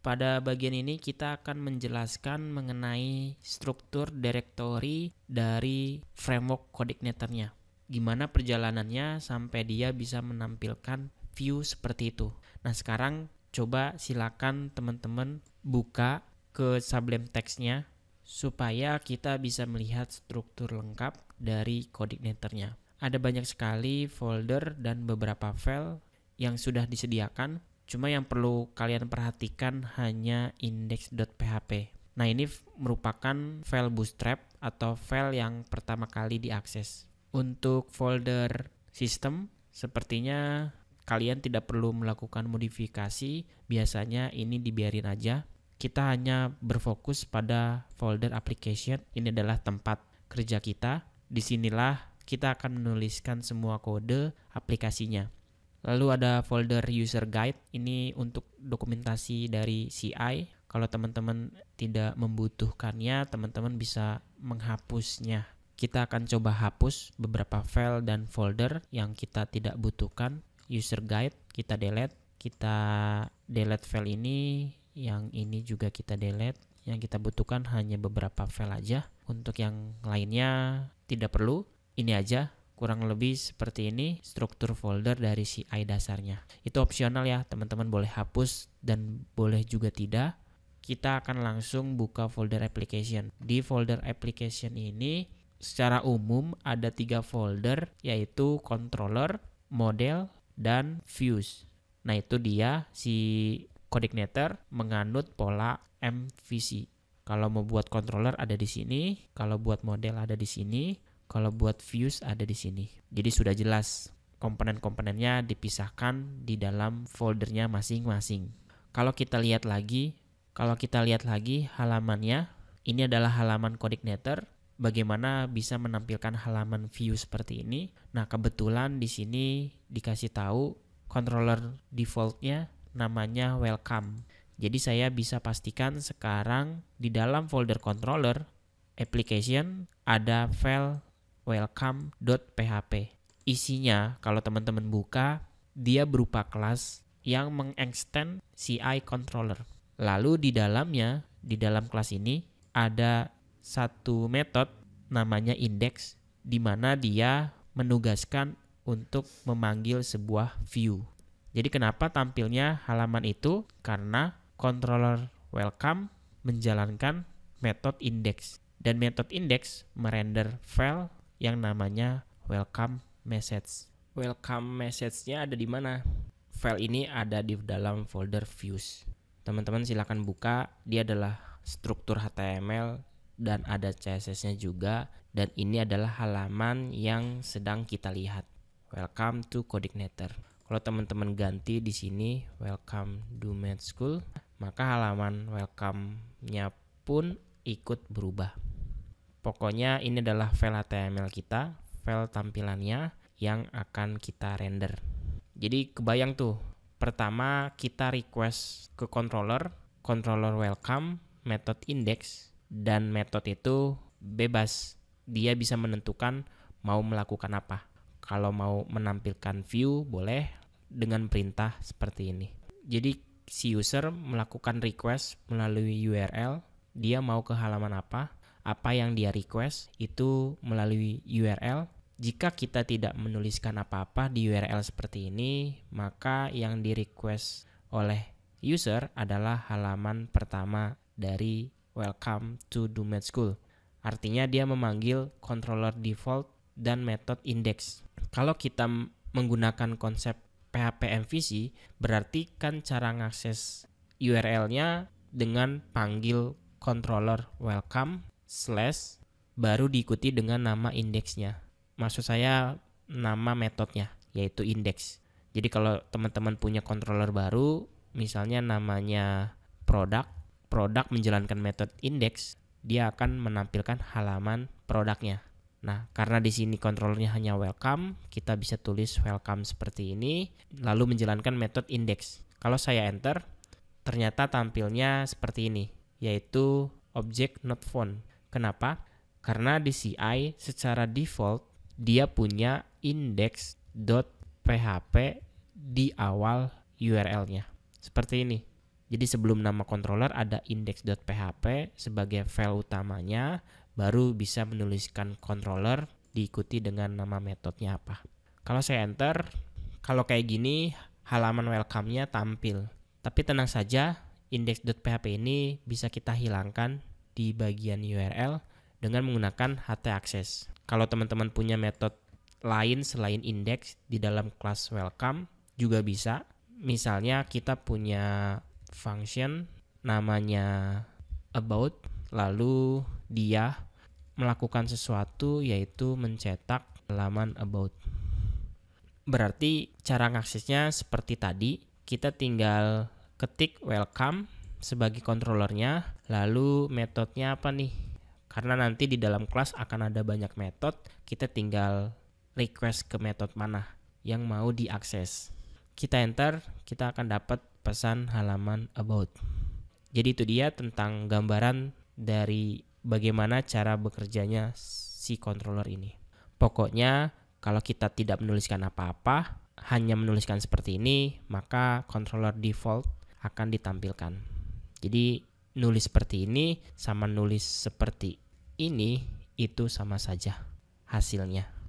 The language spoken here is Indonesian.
Pada bagian ini kita akan menjelaskan mengenai struktur directory dari framework coordinator-nya. Gimana perjalanannya sampai dia bisa menampilkan view seperti itu. Nah sekarang coba silakan teman-teman buka ke sublime textnya supaya kita bisa melihat struktur lengkap dari coordinator-nya. Ada banyak sekali folder dan beberapa file yang sudah disediakan Cuma yang perlu kalian perhatikan hanya index.php. Nah, ini merupakan file bootstrap atau file yang pertama kali diakses. Untuk folder system, sepertinya kalian tidak perlu melakukan modifikasi, biasanya ini dibiarin aja. Kita hanya berfokus pada folder application. Ini adalah tempat kerja kita. Disinilah kita akan menuliskan semua kode aplikasinya. Lalu ada folder user guide, ini untuk dokumentasi dari CI. Kalau teman-teman tidak membutuhkannya, teman-teman bisa menghapusnya. Kita akan coba hapus beberapa file dan folder yang kita tidak butuhkan. User guide kita delete, kita delete file ini, yang ini juga kita delete. Yang kita butuhkan hanya beberapa file aja. Untuk yang lainnya tidak perlu. Ini aja kurang lebih seperti ini struktur folder dari si I dasarnya. Itu opsional ya, teman-teman boleh hapus dan boleh juga tidak. Kita akan langsung buka folder application. Di folder application ini secara umum ada tiga folder yaitu controller, model, dan views. Nah itu dia si coordinator menganut pola MVC. Kalau mau buat controller ada di sini, kalau buat model ada di sini, kalau buat views ada di sini. Jadi sudah jelas komponen-komponennya dipisahkan di dalam foldernya masing-masing. Kalau kita lihat lagi, kalau kita lihat lagi halamannya, ini adalah halaman coordinator bagaimana bisa menampilkan halaman view seperti ini. Nah, kebetulan di sini dikasih tahu controller defaultnya namanya welcome. Jadi saya bisa pastikan sekarang di dalam folder controller application ada file welcome.php. Isinya kalau teman-teman buka, dia berupa kelas yang mengextend CI controller. Lalu di dalamnya, di dalam kelas ini ada satu metode namanya index di mana dia menugaskan untuk memanggil sebuah view. Jadi kenapa tampilnya halaman itu? Karena controller welcome menjalankan metode index dan metode index merender file yang namanya welcome message. Welcome message-nya ada di mana? File ini ada di dalam folder views. Teman-teman silahkan buka, dia adalah struktur HTML dan ada CSS-nya juga dan ini adalah halaman yang sedang kita lihat. Welcome to Codeigniter. Kalau teman-teman ganti di sini welcome to med school, maka halaman welcome-nya pun ikut berubah. Pokoknya ini adalah file HTML kita, file tampilannya yang akan kita render. Jadi kebayang tuh, pertama kita request ke controller, controller welcome, method index, dan method itu bebas. Dia bisa menentukan mau melakukan apa. Kalau mau menampilkan view boleh dengan perintah seperti ini. Jadi si user melakukan request melalui URL, dia mau ke halaman apa, apa yang dia request itu melalui URL. Jika kita tidak menuliskan apa-apa di URL seperti ini, maka yang di request oleh user adalah halaman pertama dari Welcome to Dumet School. Artinya dia memanggil controller default dan method index. Kalau kita menggunakan konsep PHP MVC, berarti kan cara mengakses URL-nya dengan panggil controller welcome slash baru diikuti dengan nama indeksnya. Maksud saya nama metodenya yaitu indeks. Jadi kalau teman-teman punya controller baru, misalnya namanya produk, produk menjalankan metode indeks, dia akan menampilkan halaman produknya. Nah, karena di sini kontrolnya hanya welcome, kita bisa tulis welcome seperti ini, lalu menjalankan metode index. Kalau saya enter, ternyata tampilnya seperti ini, yaitu objek not found. Kenapa? Karena di CI secara default dia punya index.php di awal URL-nya. Seperti ini. Jadi sebelum nama controller ada index.php sebagai file utamanya, baru bisa menuliskan controller diikuti dengan nama metodenya apa. Kalau saya enter, kalau kayak gini halaman welcome-nya tampil. Tapi tenang saja, index.php ini bisa kita hilangkan di bagian URL dengan menggunakan HT access. Kalau teman-teman punya metode lain selain index di dalam kelas welcome juga bisa. Misalnya kita punya function namanya about lalu dia melakukan sesuatu yaitu mencetak halaman about. Berarti cara mengaksesnya seperti tadi, kita tinggal ketik welcome sebagai kontrolernya. Lalu metodenya apa nih? Karena nanti di dalam kelas akan ada banyak metode, kita tinggal request ke metode mana yang mau diakses. Kita enter, kita akan dapat pesan halaman about. Jadi itu dia tentang gambaran dari bagaimana cara bekerjanya si controller ini. Pokoknya kalau kita tidak menuliskan apa-apa, hanya menuliskan seperti ini, maka controller default akan ditampilkan. Jadi nulis seperti ini sama nulis seperti ini itu sama saja hasilnya.